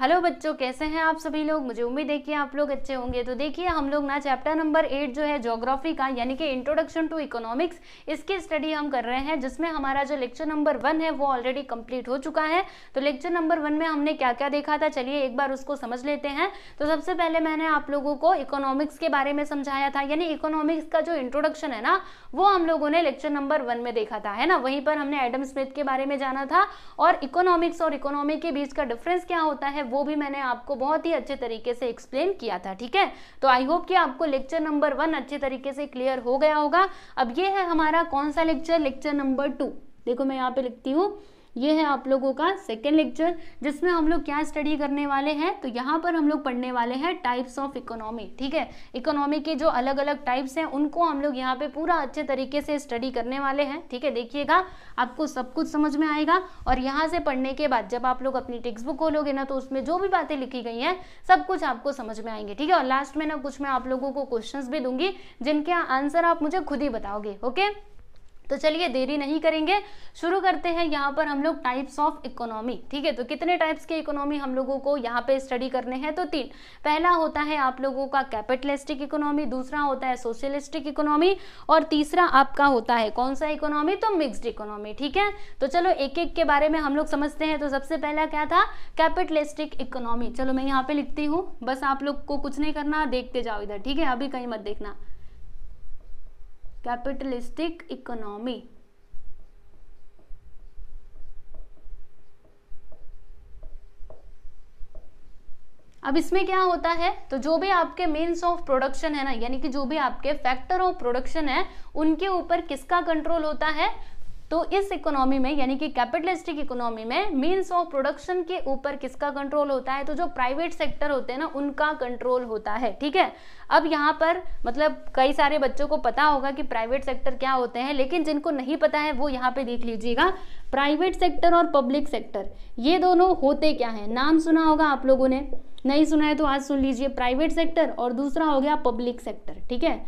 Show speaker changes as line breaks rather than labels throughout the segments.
Hello बच्चों कैसे हैं आप सभी लोग मुझे उम्मीद है कि आप लोग अच्छे होंगे तो देखिए हम लोग ना चैप्टर नंबर एट जो है जोग्राफी का यानी कि इंट्रोडक्शन टू इकोनॉमिक्स इसकी स्टडी हम कर रहे हैं जिसमें हमारा जो लेक्चर नंबर वन है वो ऑलरेडी कंप्लीट हो चुका है तो लेक्चर नंबर वन में हमने क्या क्या देखा था चलिए एक बार उसको समझ लेते हैं तो सबसे पहले मैंने आप लोगों को इकोनॉमिक्स के बारे में समझाया था यानी इकोनॉमिक्स का जो इंट्रोडक्शन है ना वो हम लोगों ने लेक्चर नंबर वन में देखा था है ना वहीं पर हमने एडम स्मिथ के बारे में जाना था और इकोनॉमिक्स और इकोनॉमी के बीच का डिफरेंस क्या होता है है वो भी मैंने आपको बहुत ही अच्छे तरीके से एक्सप्लेन किया था ठीक है तो आई होप कि आपको लेक्चर नंबर वन अच्छे तरीके से क्लियर हो गया होगा अब ये है हमारा कौन सा लेक्चर लेक्चर नंबर टू देखो मैं यहाँ पे लिखती हूँ ये है आप लोगों का सेकेंड लेक्चर जिसमें हम लोग क्या स्टडी करने वाले हैं तो यहाँ पर हम लोग पढ़ने वाले हैं टाइप्स ऑफ इकोनॉमी ठीक है इकोनॉमी के जो अलग अलग टाइप्स हैं उनको हम लोग यहाँ पे पूरा अच्छे तरीके से स्टडी करने वाले हैं ठीक है देखिएगा आपको सब कुछ समझ में आएगा और यहाँ से पढ़ने के बाद जब आप लोग अपनी टेक्स्ट बुक खोलोगे ना तो उसमें जो भी बातें लिखी गई हैं सब कुछ आपको समझ में आएंगे ठीक है और लास्ट में ना कुछ मैं आप लोगों को क्वेश्चन भी दूंगी जिनके आंसर आप मुझे खुद ही बताओगे ओके तो चलिए देरी नहीं करेंगे शुरू करते हैं यहाँ पर हम लोग टाइप्स ऑफ इकोनॉमी ठीक है तो कितने टाइप्स के इकोनॉमी हम लोगों को यहाँ पे स्टडी करने हैं तो तीन पहला होता है आप लोगों का कैपिटलिस्टिक इकोनॉमी दूसरा होता है सोशलिस्टिक इकोनॉमी और तीसरा आपका होता है कौन सा इकोनॉमी तो मिक्सड इकोनॉमी ठीक है तो चलो एक एक के बारे में हम लोग समझते हैं तो सबसे पहला क्या था कैपिटलिस्टिक इकोनॉमी चलो मैं यहाँ पे लिखती हूँ बस आप लोग को कुछ नहीं करना देखते जाओ इधर ठीक है अभी कहीं मत देखना कैपिटलिस्टिक इकोनॉमी अब इसमें क्या होता है तो जो भी आपके मीन्स ऑफ प्रोडक्शन है ना यानी कि जो भी आपके फैक्टर ऑफ प्रोडक्शन है उनके ऊपर किसका कंट्रोल होता है तो इस इकोनॉमी में यानी कि कैपिटलिस्टिक इकोनॉमी में मीन्स ऑफ प्रोडक्शन के ऊपर किसका कंट्रोल होता है तो जो प्राइवेट सेक्टर होते हैं ना उनका कंट्रोल होता है ठीक है अब यहाँ पर मतलब कई सारे बच्चों को पता होगा कि प्राइवेट सेक्टर क्या होते हैं लेकिन जिनको नहीं पता है वो यहाँ पे देख लीजिएगा प्राइवेट सेक्टर और पब्लिक सेक्टर ये दोनों होते क्या हैं नाम सुना होगा आप लोगों ने नहीं सुना है तो आज सुन लीजिए प्राइवेट सेक्टर और दूसरा हो गया पब्लिक सेक्टर ठीक है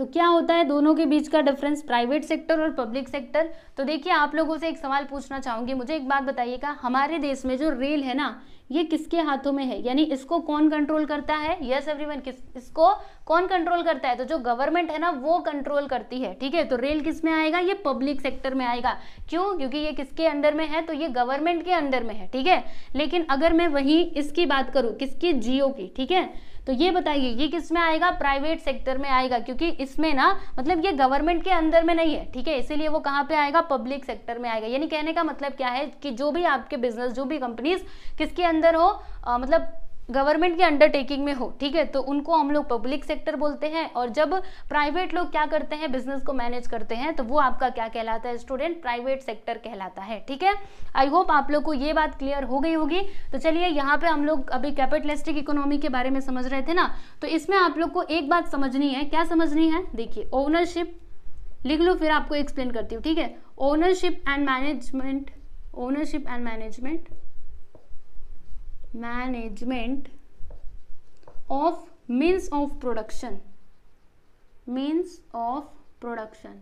तो क्या होता है दोनों के बीच का डिफरेंस प्राइवेट सेक्टर और पब्लिक सेक्टर तो देखिए आप लोगों से एक सवाल पूछना चाहूँगी मुझे एक बात बताइएगा हमारे देश में जो रेल है ना ये किसके हाथों में है यानी इसको कौन कंट्रोल करता है यस एवरीवन किस इसको कौन कंट्रोल करता है तो जो गवर्नमेंट है ना वो कंट्रोल करती है ठीक है तो रेल किस में आएगा ये पब्लिक सेक्टर में आएगा क्यों क्योंकि ये किसके अंडर में है तो ये गवर्नमेंट के अंडर में है ठीक है लेकिन अगर मैं वहीं इसकी बात करूँ किसकी जियो की ठीक है तो ये बताइए ये किस में आएगा प्राइवेट सेक्टर में आएगा क्योंकि इसमें ना मतलब ये गवर्नमेंट के अंदर में नहीं है ठीक है इसीलिए वो कहाँ पे आएगा पब्लिक सेक्टर में आएगा यानी कहने का मतलब क्या है कि जो भी आपके बिजनेस जो भी कंपनीज किसके अंदर हो आ, मतलब गवर्नमेंट के अंडरटेकिंग में हो ठीक है तो उनको हम लोग पब्लिक सेक्टर बोलते हैं और जब प्राइवेट लोग क्या करते हैं बिजनेस को मैनेज करते हैं तो वो आपका क्या कहलाता है स्टूडेंट प्राइवेट सेक्टर कहलाता है ठीक है आई होप आप लोग को ये बात क्लियर हो गई होगी तो चलिए यहाँ पे हम लोग अभी कैपिटलिस्टिक इकोनॉमी के बारे में समझ रहे थे ना तो इसमें आप लोग को एक बात समझनी है क्या समझनी है देखिए ओनरशिप लिख लो फिर आपको एक्सप्लेन करती हूँ ठीक है ownership and management ownership and management management of means of production means of production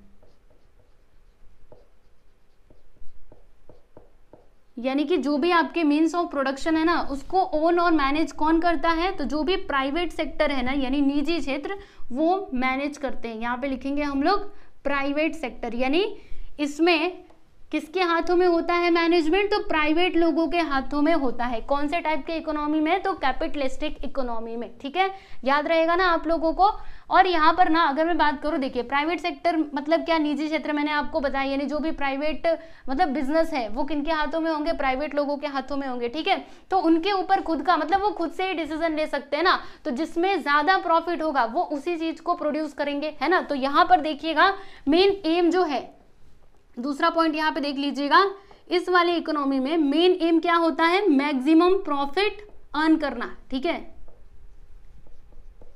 यानी कि जो भी आपके मीन्स ऑफ प्रोडक्शन है ना उसको ओन और मैनेज कौन करता है तो जो भी प्राइवेट सेक्टर है ना यानी निजी क्षेत्र वो मैनेज करते हैं यहाँ पे लिखेंगे हम लोग प्राइवेट सेक्टर यानी इसमें किसके हाथों में होता है मैनेजमेंट तो प्राइवेट लोगों के हाथों में होता है कौन से टाइप के इकोनॉमी में तो कैपिटलिस्टिक इकोनॉमी में ठीक है याद रहेगा ना आप लोगों को और यहाँ पर ना अगर मैं बात करूँ देखिए प्राइवेट सेक्टर मतलब क्या निजी क्षेत्र मैंने आपको बताया यानी जो भी प्राइवेट मतलब बिजनेस है वो किनके हाथों में होंगे प्राइवेट लोगों के हाथों में होंगे ठीक है तो उनके ऊपर खुद का मतलब वो खुद से ही डिसीजन ले सकते हैं ना तो जिसमें ज़्यादा प्रॉफिट होगा वो उसी चीज़ को प्रोड्यूस करेंगे है ना तो यहाँ पर देखिएगा मेन एम जो है दूसरा पॉइंट यहाँ पे देख लीजिएगा इस वाली इकोनॉमी में मेन एम क्या होता है मैक्सिमम प्रॉफिट अर्न करना ठीक है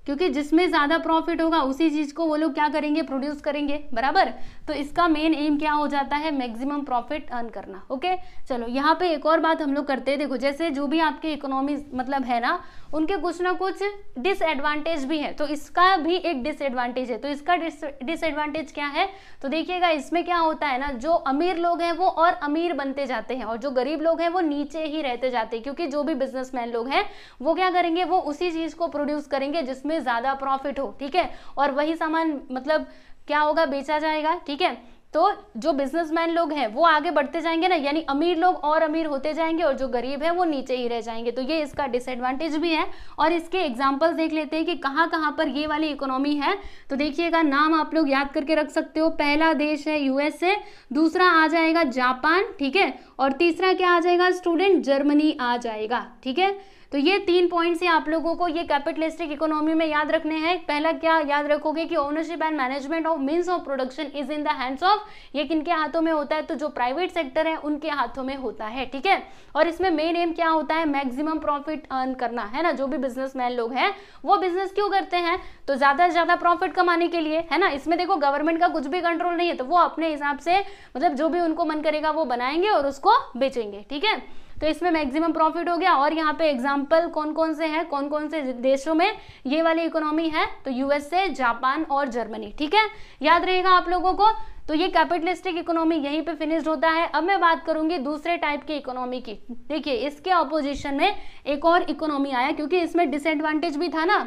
क्योंकि जिसमें ज़्यादा प्रॉफिट होगा उसी चीज़ को वो लोग क्या करेंगे प्रोड्यूस करेंगे बराबर तो इसका मेन एम क्या हो जाता है मैक्सिमम प्रॉफिट अर्न करना ओके चलो यहाँ पे एक और बात हम लोग करते हैं देखो जैसे जो भी आपके इकोनॉमी मतलब है ना उनके कुछ ना कुछ डिसएडवांटेज भी है तो इसका भी एक डिसएडवांटेज है तो इसका डिसएडवांटेज क्या है तो देखिएगा इसमें क्या होता है ना जो अमीर लोग हैं वो और अमीर बनते जाते हैं और जो गरीब लोग हैं वो नीचे ही रहते जाते हैं क्योंकि जो भी बिजनेसमैन लोग हैं वो क्या करेंगे वो उसी चीज़ को प्रोड्यूस करेंगे जिसमें में ज़्यादा प्रॉफिट हो ठीक है और वही सामान मतलब क्या होगा बेचा जाएगा ठीक है तो जो बिजनेसमैन लोग हैं वो आगे बढ़ते जाएंगे ना यानी अमीर लोग और अमीर होते जाएंगे और जो गरीब है वो नीचे ही रह जाएंगे तो ये इसका डिसएडवांटेज भी है और इसके एग्जांपल्स देख लेते हैं कि कहाँ कहाँ पर ये वाली इकोनॉमी है तो देखिएगा नाम आप लोग याद करके रख सकते हो पहला देश है यूएसए दूसरा आ जाएगा जापान ठीक है और तीसरा क्या आ जाएगा स्टूडेंट जर्मनी आ जाएगा ठीक है तो ये तीन पॉइंट्स आप लोगों को ये कैपिटलिस्टिक इकोनॉमी में याद रखने हैं पहला क्या याद रखोगे कि ownership and management of means of production is in the hands of ये किनके हाथों में होता है तो जो प्राइवेट सेक्टर है उनके हाथों में होता है ठीक है और इसमें मेन एम क्या होता है मैक्सिमम प्रॉफिट अर्न करना है ना जो भी बिजनेसमैन लोग हैं वो बिजनेस क्यों करते हैं तो ज्यादा से ज्यादा प्रॉफिट कमाने के लिए है ना इसमें देखो गवर्नमेंट का कुछ भी कंट्रोल नहीं है तो वो अपने हिसाब से मतलब जो भी उनको मन करेगा वो बनाएंगे और उसको को बेचेंगे ठीक है तो इसमें मैक्सिमम प्रॉफिट हो गया और यहाँ पे एग्जाम्पल कौन कौन से हैं कौन कौन से देशों में ये वाली इकोनॉमी है तो यूएसए जापान और जर्मनी ठीक है याद रहेगा आप लोगों को तो ये कैपिटलिस्टिक इकोनॉमी यहीं पे फिनिश्ड होता है अब मैं बात करूंगी दूसरे टाइप की इकोनॉमी की देखिए इसके ऑपोजिशन में एक और इकोनॉमी आया क्योंकि इसमें डिसएडवांटेज भी था ना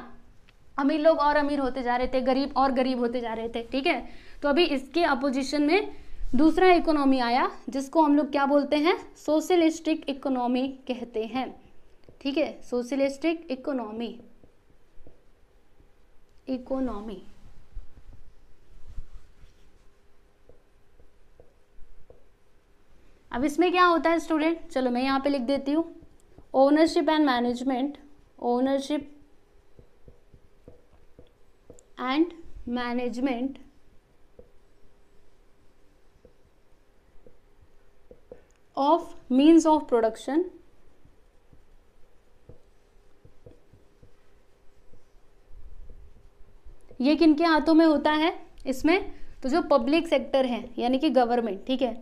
अमीर लोग और अमीर होते जा रहे थे गरीब और गरीब होते जा रहे थे ठीक है तो अभी इसके अपोजिशन में दूसरा इकोनॉमी आया जिसको हम लोग क्या बोलते हैं सोशलिस्टिक इकोनॉमी कहते हैं ठीक है सोशलिस्टिक इकोनॉमी इकोनॉमी अब इसमें क्या होता है स्टूडेंट चलो मैं यहां पे लिख देती हूं ownership and management ownership and management of means of production ये किनके हाथों में होता है इसमें तो जो पब्लिक सेक्टर है यानी कि गवर्नमेंट ठीक है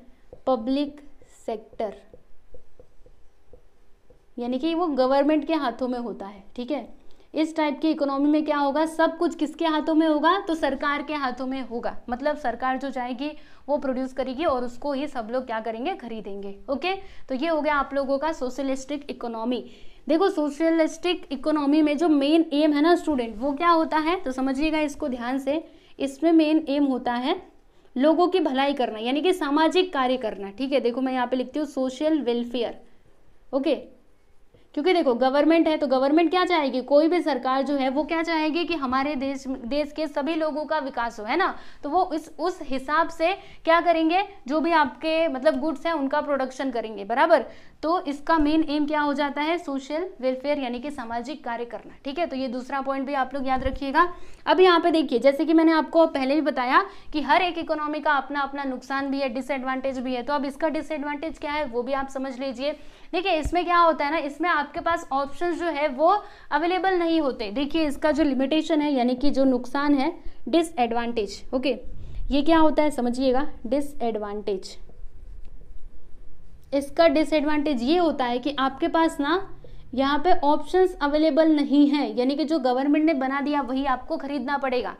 पब्लिक सेक्टर यानी कि वो गवर्नमेंट के हाथों में होता है ठीक है इस टाइप की इकोनॉमी में क्या होगा सब कुछ किसके हाथों में होगा तो सरकार के हाथों में होगा मतलब सरकार जो जाएगी वो प्रोड्यूस करेगी और उसको ही सब लोग क्या करेंगे खरीदेंगे ओके तो ये हो गया आप लोगों का सोशलिस्टिक इकोनॉमी देखो सोशलिस्टिक इकोनॉमी में जो मेन एम है ना स्टूडेंट वो क्या होता है तो समझिएगा इसको ध्यान से इसमें मेन एम होता है लोगों की भलाई करना यानी कि सामाजिक कार्य करना ठीक है देखो मैं यहाँ पे लिखती हूँ सोशल वेलफेयर ओके क्योंकि देखो गवर्नमेंट है तो गवर्नमेंट क्या चाहेगी कोई भी सरकार जो है वो क्या चाहेगी कि हमारे देश देश के सभी लोगों का विकास हो है ना तो वो इस उस हिसाब से क्या करेंगे जो भी आपके मतलब गुड्स हैं उनका प्रोडक्शन करेंगे बराबर तो इसका मेन एम क्या हो जाता है सोशल वेलफेयर यानी कि सामाजिक कार्य करना ठीक है तो ये दूसरा पॉइंट भी आप लोग याद रखिएगा अब यहाँ पे देखिए जैसे कि मैंने आपको पहले भी बताया कि हर एक इकोनॉमी का अपना अपना नुकसान भी है डिसएडवांटेज भी है तो अब इसका डिसएडवांटेज क्या है वो भी आप समझ लीजिए देखिए इसमें क्या होता है ना इसमें आपके पास ऑप्शन जो है वो अवेलेबल नहीं होते देखिए इसका जो लिमिटेशन है यानी कि जो नुकसान है डिसएडवांटेज ओके ये क्या होता है समझिएगा डिसएडवांटेज इसका डिसएडवांटेज ये होता है कि आपके पास ना यहाँ पे ऑप्शंस अवेलेबल नहीं है यानी कि जो गवर्नमेंट ने बना दिया वही आपको खरीदना पड़ेगा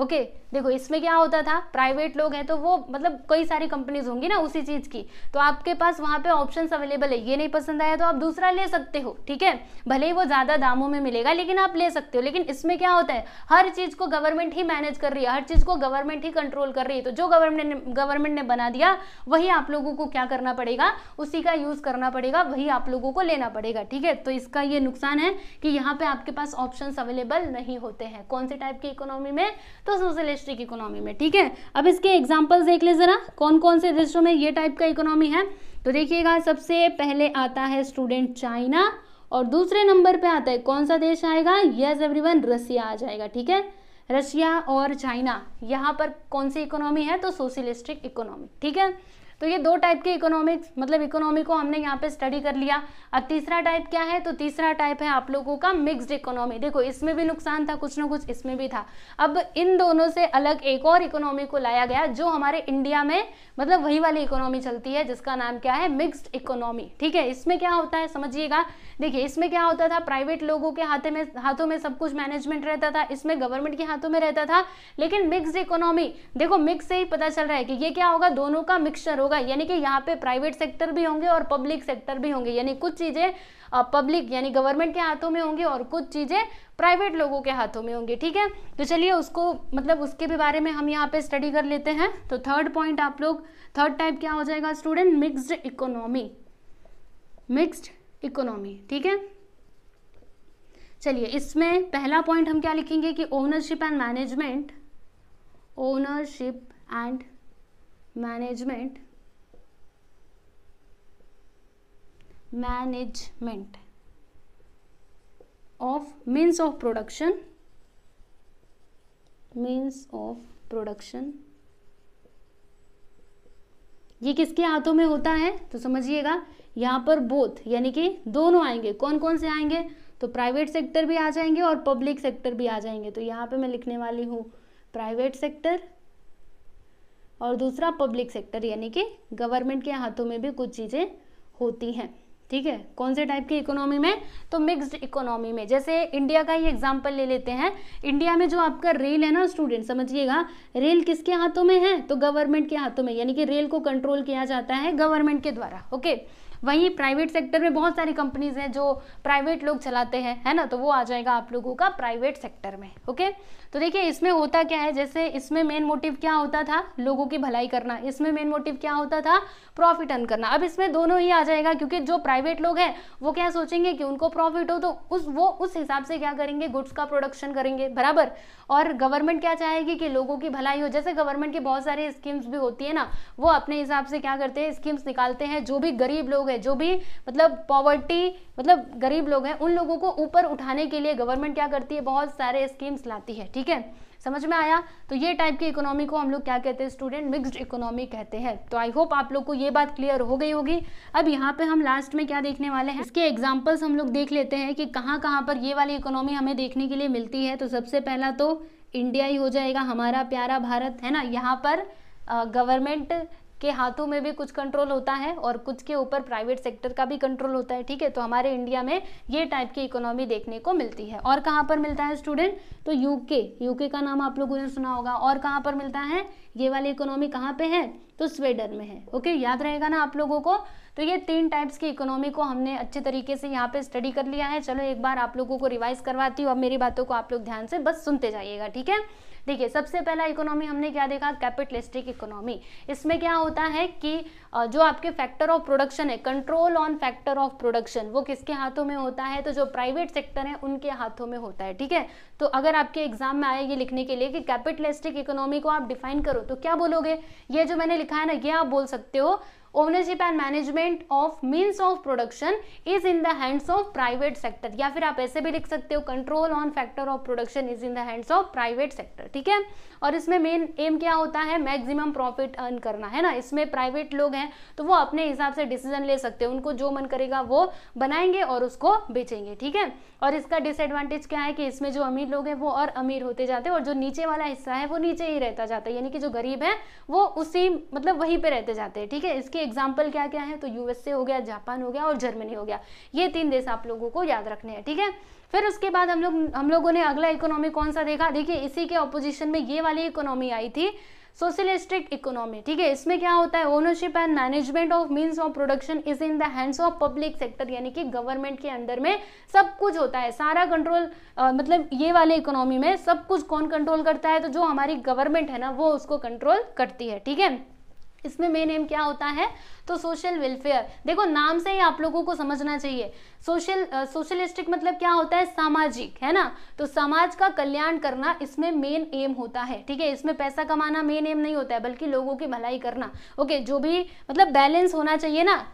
ओके okay, देखो इसमें क्या होता था प्राइवेट लोग हैं तो वो मतलब कई सारी कंपनीज होंगी ना उसी चीज़ की तो आपके पास वहाँ पे ऑप्शंस अवेलेबल है ये नहीं पसंद आया तो आप दूसरा ले सकते हो ठीक है भले ही वो ज़्यादा दामों में मिलेगा लेकिन आप ले सकते हो लेकिन इसमें क्या होता है हर चीज़ को गवर्नमेंट ही मैनेज कर रही है हर चीज़ को गवर्नमेंट ही कंट्रोल कर रही है तो जो गवर्नमेंट ने गवर्नमेंट ने बना दिया वही आप लोगों को क्या करना पड़ेगा उसी का यूज़ करना पड़ेगा वही आप लोगों को लेना पड़ेगा ठीक है तो इसका ये नुकसान है कि यहाँ पर आपके पास ऑप्शन अवेलेबल नहीं होते हैं कौन से टाइप की इकोनॉमी में तो सोशलिस्टिक इकोनॉमी में ठीक है अब इसके एग्जाम्पल्स देख ले ज़रा कौन कौन से देशों में ये टाइप का इकोनॉमी है तो देखिएगा सबसे पहले आता है स्टूडेंट चाइना और दूसरे नंबर पे आता है कौन सा देश आएगा यस एवरीवन रसिया आ जाएगा ठीक है रशिया और चाइना यहाँ पर कौन सी इकोनॉमी है तो सोशलिस्टिक इकोनॉमी ठीक है तो ये दो टाइप के इकोनॉमिक्स मतलब इकोनॉमी को हमने यहाँ पे स्टडी कर लिया अब तीसरा टाइप क्या है तो तीसरा टाइप है आप लोगों का मिक्सड इकोनॉमी देखो इसमें भी नुकसान था कुछ ना कुछ इसमें भी था अब इन दोनों से अलग एक और इकोनॉमी को लाया गया जो हमारे इंडिया में मतलब वही वाली इकोनॉमी चलती है जिसका नाम क्या है मिक्स्ड इकोनॉमी ठीक है इसमें क्या होता है समझिएगा देखिए इसमें क्या होता था प्राइवेट लोगों के हाथों में हाथों में सब कुछ मैनेजमेंट रहता था इसमें गवर्नमेंट के हाथों में रहता था लेकिन मिक्स इकोनॉमी देखो मिक्स से ही पता चल रहा है कि ये क्या होगा दोनों का मिक्सचर होगा यानी कि यहाँ पे प्राइवेट सेक्टर भी होंगे और पब्लिक सेक्टर भी होंगे यानी कुछ चीज़ें पब्लिक यानी गवर्नमेंट के हाथों में होंगी और कुछ चीज़ें प्राइवेट लोगों के हाथों में होंगे ठीक है तो चलिए उसको मतलब उसके भी बारे में हम यहाँ पे स्टडी कर लेते हैं तो थर्ड पॉइंट आप लोग थर्ड टाइप क्या हो जाएगा student mixed economy mixed economy ठीक है चलिए इसमें पहला पॉइंट हम क्या लिखेंगे कि ownership and management ownership and management management of means of production means of production ये किसके हाथों में होता है तो समझिएगा यहाँ पर बोथ यानी कि दोनों आएंगे कौन कौन से आएंगे तो प्राइवेट सेक्टर भी आ जाएंगे और पब्लिक सेक्टर भी आ जाएंगे तो यहाँ पे मैं लिखने वाली हूँ प्राइवेट सेक्टर और दूसरा पब्लिक सेक्टर यानी कि गवर्नमेंट के हाथों में भी कुछ चीज़ें होती हैं ठीक है कौन से टाइप की इकोनॉमी में तो मिक्स्ड इकोनॉमी में जैसे इंडिया का ही एग्जाम्पल ले लेते हैं इंडिया में जो आपका रेल है ना स्टूडेंट समझिएगा रेल किसके हाथों में है तो गवर्नमेंट के हाथों में यानी कि रेल को कंट्रोल किया जाता है गवर्नमेंट के द्वारा ओके okay? वहीं प्राइवेट सेक्टर में बहुत सारी कंपनीज हैं जो प्राइवेट लोग चलाते हैं है ना तो वो आ जाएगा आप लोगों का प्राइवेट सेक्टर में ओके तो देखिए इसमें होता क्या है जैसे इसमें मेन मोटिव क्या होता था लोगों की भलाई करना इसमें मेन मोटिव क्या होता था प्रॉफिट अर्न करना अब इसमें दोनों ही आ जाएगा क्योंकि जो प्राइवेट लोग हैं वो क्या सोचेंगे कि उनको प्रॉफिट हो तो उस वो उस हिसाब से क्या करेंगे गुड्स का प्रोडक्शन करेंगे बराबर और गवर्नमेंट क्या चाहेगी कि लोगों की भलाई हो जैसे गवर्नमेंट की बहुत सारी स्कीम्स भी होती है ना वो अपने हिसाब से क्या करते हैं स्कीम्स निकालते हैं जो भी गरीब लोग लोग हैं जो भी मतलब पॉवर्टी मतलब गरीब लोग हैं उन लोगों को ऊपर उठाने के लिए गवर्नमेंट क्या करती है बहुत सारे स्कीम्स लाती है ठीक है समझ में आया तो ये टाइप की इकोनॉमी को हम लोग क्या कहते हैं स्टूडेंट मिक्स्ड इकोनॉमी कहते हैं तो आई होप आप लोग को ये बात क्लियर हो गई होगी अब यहाँ पे हम लास्ट में क्या देखने वाले हैं इसके एग्जाम्पल्स हम लोग देख लेते हैं कि कहाँ कहाँ पर ये वाली इकोनॉमी हमें देखने के लिए मिलती है तो सबसे पहला तो इंडिया ही हो जाएगा हमारा प्यारा भारत है ना यहाँ पर गवर्नमेंट के हाथों में भी कुछ कंट्रोल होता है और कुछ के ऊपर प्राइवेट सेक्टर का भी कंट्रोल होता है ठीक है तो हमारे इंडिया में ये टाइप की इकोनॉमी देखने को मिलती है और कहाँ पर मिलता है स्टूडेंट तो यूके यूके का नाम आप लोगों ने सुना होगा और कहाँ पर मिलता है ये वाली इकोनॉमी कहाँ पे है तो स्वेडन में है ओके याद रहेगा ना आप लोगों को तो ये तीन टाइप्स की इकोनॉमी को हमने अच्छे तरीके से यहाँ पे स्टडी कर लिया है चलो एक बार आप लोगों को रिवाइज करवाती हूँ अब मेरी बातों को आप लोग ध्यान से बस सुनते जाइएगा ठीक है देखिए सबसे पहला इकोनॉमी हमने क्या देखा कैपिटलिस्टिक इकोनॉमी इसमें क्या होता है कि जो आपके फैक्टर ऑफ प्रोडक्शन है control on factor of production वो किसके हाथों में होता है तो जो प्राइवेट सेक्टर है उनके हाथों में होता है ठीक है तो अगर आपके एग्जाम में आए ये लिखने के लिए कि कैपिटलिस्टिक इकोनॉमी को आप डिफाइन करो तो क्या बोलोगे ये जो मैंने लिखा है ना ये आप बोल सकते हो ownership and management of means of production is in the hands of private sector या फिर आप ऐसे भी लिख सकते हो control on factor of production is in the hands of private sector ठीक है और इसमें मेन एम क्या होता है मैक्सिमम प्रॉफिट अर्न करना है ना इसमें प्राइवेट लोग हैं तो वो अपने हिसाब से डिसीजन ले सकते हैं उनको जो मन करेगा वो बनाएंगे और उसको बेचेंगे ठीक है और इसका डिसएडवांटेज क्या है कि इसमें जो अमीर लोग हैं वो और अमीर होते जाते हैं और जो नीचे वाला हिस्सा है वो नीचे ही रहता जाता है यानी कि जो गरीब है वो उसी मतलब वहीं पर रहते जाते हैं ठीक है इसके इसके एग्जाम्पल क्या क्या है तो यूएसए हो गया जापान हो गया और जर्मनी हो गया ये तीन देश आप लोगों को याद रखने हैं ठीक है फिर उसके बाद हम लोग हम लोगों ने अगला इकोनॉमी कौन सा देखा देखिए इसी के ऑपोजिशन में ये वाली इकोनॉमी आई थी सोशलिस्टिक इकोनॉमी ठीक है इसमें क्या होता है ownership and management of means of production is in the hands of public sector यानी कि गवर्नमेंट के अंडर में सब कुछ होता है सारा कंट्रोल मतलब ये वाले इकोनॉमी में सब कुछ कौन कंट्रोल करता है तो जो हमारी गवर्नमेंट है ना वो उसको कंट्रोल करती है ठीक है इसमें मेन एम क्या होता है तो सोशल वेलफेयर देखो नाम से ही आप लोगों को समझना चाहिए सोशल सोशलिस्टिक मतलब क्या होता है सामाजिक है ना तो समाज का कल्याण करना इसमें मेन एम होता है ठीक है इसमें पैसा कमाना मेन एम नहीं होता है बल्कि लोगों की भलाई करना ओके जो भी मतलब बैलेंस होना चाहिए ना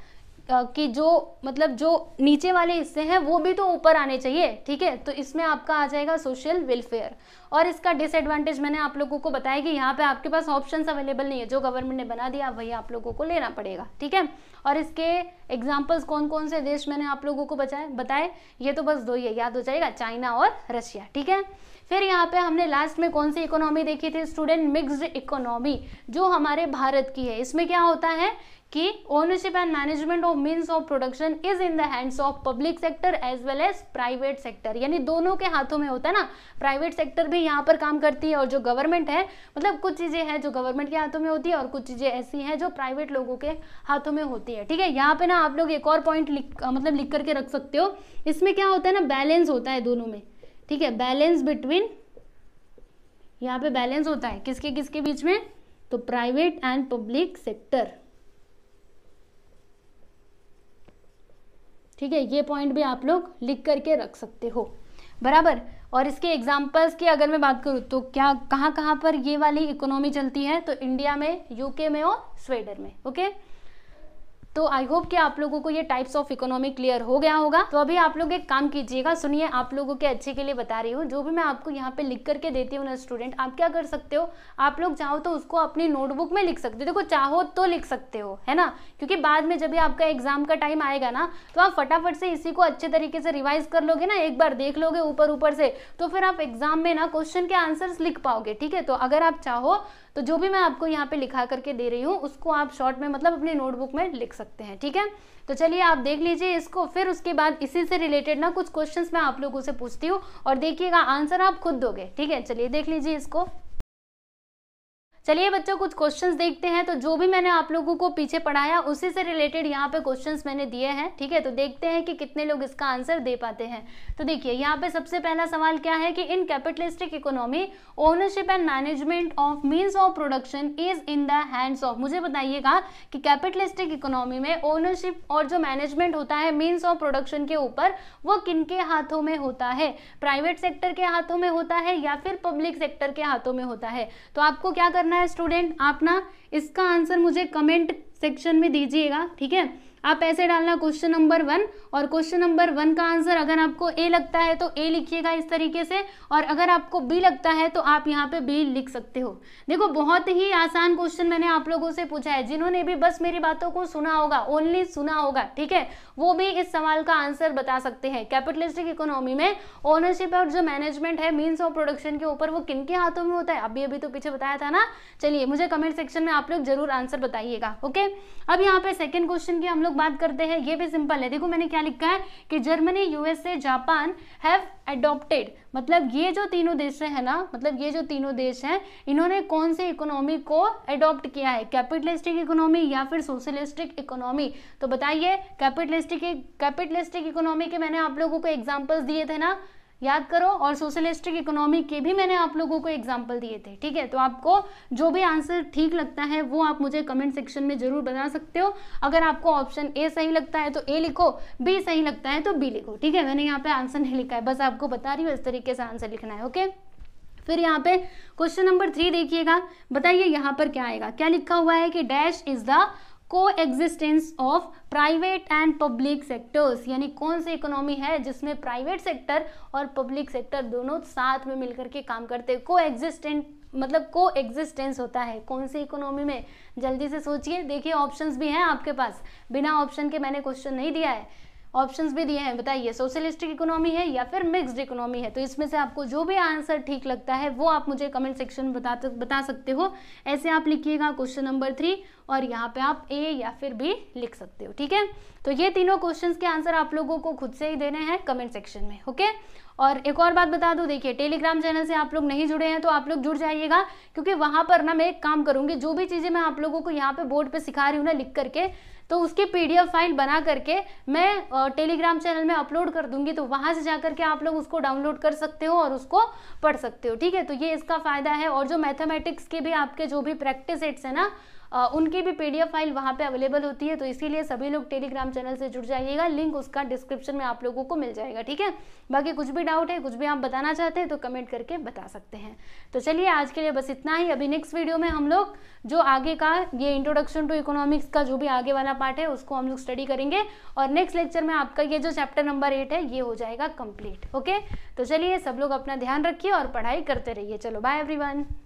कि जो मतलब जो नीचे वाले हिस्से हैं वो भी तो ऊपर आने चाहिए ठीक है तो इसमें आपका आ जाएगा सोशल वेलफेयर और इसका डिसएडवांटेज मैंने आप लोगों को बताया कि यहाँ पे आपके पास ऑप्शन अवेलेबल नहीं है जो गवर्नमेंट ने बना दिया वही आप लोगों को लेना पड़ेगा ठीक है और इसके एग्जाम्पल्स कौन कौन से देश मैंने आप लोगों को बचाए बताए ये तो बस दो ही है याद हो जाएगा चाइना और रशिया ठीक है फिर यहाँ पे हमने लास्ट में कौन सी इकोनॉमी देखी थी स्टूडेंट मिक्सड इकोनॉमी जो हमारे भारत की है इसमें क्या होता है कि ownership and management of means of production is in the hands of public sector as well as private sector यानी दोनों के हाथों में होता है ना प्राइवेट सेक्टर भी यहाँ पर काम करती है और जो गवर्नमेंट है मतलब कुछ चीज़ें हैं जो गवर्नमेंट के हाथों में होती है और कुछ चीज़ें ऐसी हैं जो प्राइवेट लोगों के हाथों में होती है ठीक है यहाँ पे ना आप लोग एक और पॉइंट लिख मतलब लिख करके रख सकते हो इसमें क्या होता है ना बैलेंस होता है दोनों में ठीक है बैलेंस बिटवीन यहाँ पे बैलेंस होता है किसके किसके बीच में तो प्राइवेट एंड पब्लिक सेक्टर ठीक है ये पॉइंट भी आप लोग लिख करके रख सकते हो बराबर और इसके एग्जाम्पल्स की अगर मैं बात करूँ तो क्या कहाँ कहाँ पर ये वाली इकोनॉमी चलती है तो इंडिया में यूके में और स्वेडन में ओके तो आई होप कि आप लोगों को ये टाइप्स ऑफ इकोनॉमी क्लियर हो गया होगा तो अभी आप लोग एक काम कीजिएगा सुनिए आप लोगों के अच्छे के लिए बता रही हूँ जो भी मैं आपको यहाँ पे लिख करके देती हूँ ना स्टूडेंट आप क्या कर सकते हो आप लोग चाहो तो उसको अपनी नोटबुक में लिख सकते हो देखो चाहो तो लिख सकते हो है ना क्योंकि बाद में जब भी आपका एग्जाम का टाइम आएगा ना तो आप फटाफट से इसी को अच्छे तरीके से रिवाइज कर लोगे ना एक बार देख लोगे ऊपर ऊपर से तो फिर आप एग्जाम में ना क्वेश्चन के आंसर लिख पाओगे ठीक है तो अगर आप चाहो तो जो भी मैं आपको यहाँ पे लिखा करके दे रही हूँ उसको आप शॉर्ट में मतलब अपने नोटबुक में लिख सकते हैं ठीक है तो चलिए आप देख लीजिए इसको फिर उसके बाद इसी से रिलेटेड ना कुछ क्वेश्चन मैं आप लोगों से पूछती हूँ और देखिएगा आंसर आप खुद दोगे ठीक है चलिए देख लीजिए इसको चलिए बच्चों कुछ क्वेश्चंस देखते हैं तो जो भी मैंने आप लोगों को पीछे पढ़ाया उसी से रिलेटेड यहाँ पे क्वेश्चंस मैंने दिए हैं ठीक है तो देखते हैं कि कितने लोग इसका आंसर दे पाते हैं तो देखिए यहाँ पे सबसे पहला सवाल क्या है कि in capitalistic economy ownership and management of means of production is in the hands of मुझे बताइएगा कि कैपिटलिस्टिक इकोनॉमी में ओनरशिप और जो मैनेजमेंट होता है मीन्स ऑफ प्रोडक्शन के ऊपर वो के हाथों में होता है प्राइवेट सेक्टर के हाथों में होता है या फिर पब्लिक सेक्टर के हाथों में होता है तो आपको क्या करना करना है स्टूडेंट आप ना इसका आंसर मुझे कमेंट सेक्शन में दीजिएगा ठीक है आप ऐसे डालना क्वेश्चन नंबर वन और क्वेश्चन नंबर वन का आंसर अगर आपको ए लगता है तो ए लिखिएगा इस तरीके से और अगर आपको बी लगता है तो आप यहाँ पे बी लिख सकते हो देखो बहुत ही आसान क्वेश्चन मैंने आप लोगों से पूछा है जिन्होंने भी बस मेरी बातों को सुना होगा ओनली सुना होगा ठीक है वो भी इस सवाल का आंसर बता सकते हैं कैपिटलिस्टिक इकोनॉमी में ओनरशिप और जो मैनेजमेंट है मीन्स ऑफ प्रोडक्शन के ऊपर वो किन के हाथों में होता है अभी अभी तो पीछे बताया था ना चलिए मुझे कमेंट सेक्शन में आप लोग जरूर आंसर बताइएगा ओके अब यहाँ पे सेकेंड क्वेश्चन की हम लोग लोग बात करते हैं ये भी सिंपल है देखो मैंने क्या लिखा है कि Germany USA Japan have adopted मतलब ये जो तीनों देश है ना मतलब ये जो तीनों देश हैं इन्होंने कौन से इकोनॉमी को एडोप्ट किया है कैपिटलिस्टिक इकोनॉमी या फिर सोशलिस्टिक इकोनॉमी तो बताइए कैपिटलिस्टिक कैपिटलिस्टिक इकोनॉमी के मैंने आप लोगों को एग्जाम्पल्स दिए थे ना याद करो और सोशलिस्टिक इकोनॉमी के भी मैंने आप लोगों को एग्जाम्पल दिए थे ठीक है तो आपको जो भी आंसर ठीक लगता है वो आप मुझे कमेंट सेक्शन में जरूर बता सकते हो अगर आपको ऑप्शन ए सही लगता है तो ए लिखो बी सही लगता है तो बी लिखो ठीक है मैंने यहाँ पे आंसर नहीं लिखा है बस आपको बता रही हूँ इस तरीके से आंसर लिखना है ओके फिर यहाँ पे क्वेश्चन नंबर थ्री देखिएगा बताइए यहाँ पर क्या आएगा क्या लिखा हुआ है कि dash is the coexistence of private and public sectors यानी कौन सी इकोनॉमी है जिसमें प्राइवेट सेक्टर और पब्लिक सेक्टर दोनों साथ में मिलकर के काम करते हैं को एग्जिस्टेंट मतलब को एग्जिस्टेंस होता है कौन सी इकोनॉमी में जल्दी से सोचिए देखिए ऑप्शंस भी हैं आपके पास बिना ऑप्शन के मैंने क्वेश्चन नहीं दिया है ऑप्शंस भी दिए हैं बताइए सोशलिस्टिक इकोनॉमी है या फिर मिक्स्ड इकोनॉमी है तो इसमें से आपको जो भी आंसर ठीक लगता है वो आप मुझे कमेंट सेक्शन में बता बता सकते हो ऐसे आप लिखिएगा क्वेश्चन नंबर थ्री और यहाँ पे आप ए या फिर बी लिख सकते हो ठीक है तो ये तीनों क्वेश्चन के आंसर आप लोगों को खुद से ही देने हैं कमेंट सेक्शन में ओके और एक और बात बता दूं देखिए टेलीग्राम चैनल से आप लोग नहीं जुड़े हैं तो आप लोग जुड़ जाइएगा क्योंकि वहां पर ना मैं एक काम करूंगी जो भी चीज़ें मैं आप लोगों को यहाँ पे बोर्ड पे सिखा रही हूँ ना लिख करके तो उसकी पीडीएफ फाइल बना करके मैं टेलीग्राम चैनल में अपलोड कर दूंगी तो वहां से जाकर के आप लोग उसको डाउनलोड कर सकते हो और उसको पढ़ सकते हो ठीक है तो ये इसका फ़ायदा है और जो मैथमेटिक्स के भी आपके जो भी प्रैक्टिस एड्स है ना उनकी भी पीडीएफ फाइल वहाँ पे अवेलेबल होती है तो इसीलिए सभी लोग टेलीग्राम चैनल से जुड़ जाइएगा लिंक उसका डिस्क्रिप्शन में आप लोगों को मिल जाएगा ठीक है बाकी कुछ भी डाउट है कुछ भी आप बताना चाहते हैं तो कमेंट करके बता सकते हैं तो चलिए आज के लिए बस इतना ही अभी नेक्स्ट वीडियो में हम लोग जो आगे का ये इंट्रोडक्शन टू इकोनॉमिक्स का जो भी आगे वाला पार्ट है उसको हम लोग स्टडी करेंगे और नेक्स्ट लेक्चर में आपका ये जो चैप्टर नंबर एट है ये हो जाएगा कंप्लीट ओके तो चलिए सब लोग अपना ध्यान रखिए और पढ़ाई करते रहिए चलो बाय एवरी